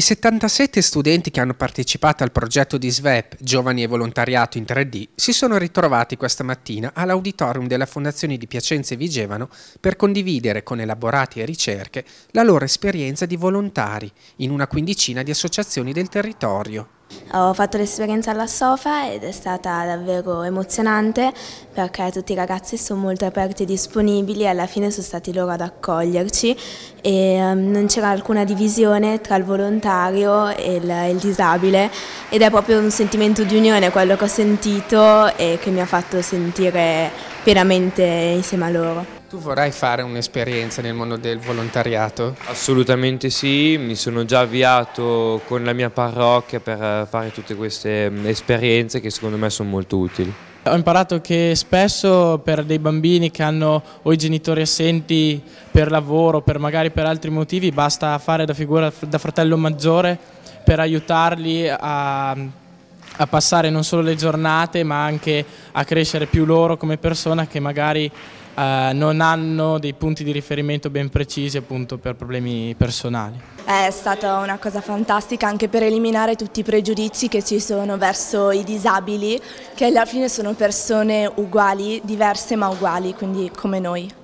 I 77 studenti che hanno partecipato al progetto di SVEP, Giovani e Volontariato in 3D, si sono ritrovati questa mattina all'auditorium della Fondazione di Piacenza e Vigevano per condividere con elaborati e ricerche la loro esperienza di volontari in una quindicina di associazioni del territorio. Ho fatto l'esperienza alla Sofa ed è stata davvero emozionante perché tutti i ragazzi sono molto aperti e disponibili e alla fine sono stati loro ad accoglierci e ehm, non c'era alcuna divisione tra il volontario e il, il, disabile ed è proprio un sentimento di unione quello che ho sentito e che mi ha fatto sentire veramente insieme a loro. Tu vorrai fare un'esperienza nel mondo del volontariato? Assolutamente sì, mi sono già avviato con la mia parrocchia per eh, fare tutte queste mm, esperienze che secondo me sono molto utili. Ho imparato che spesso per dei bambini che hanno o i genitori assenti per lavoro, o magari per altri motivi, basta fare da figura da fratello maggiore per aiutarli a a passare non solo le giornate ma anche a crescere più loro come persona che magari eh, non hanno dei punti di riferimento ben precisi appunto per problemi personali. È stata una cosa fantastica anche per eliminare tutti i pregiudizi che ci sono verso i disabili, che alla fine sono persone uguali, diverse ma uguali, quindi come noi.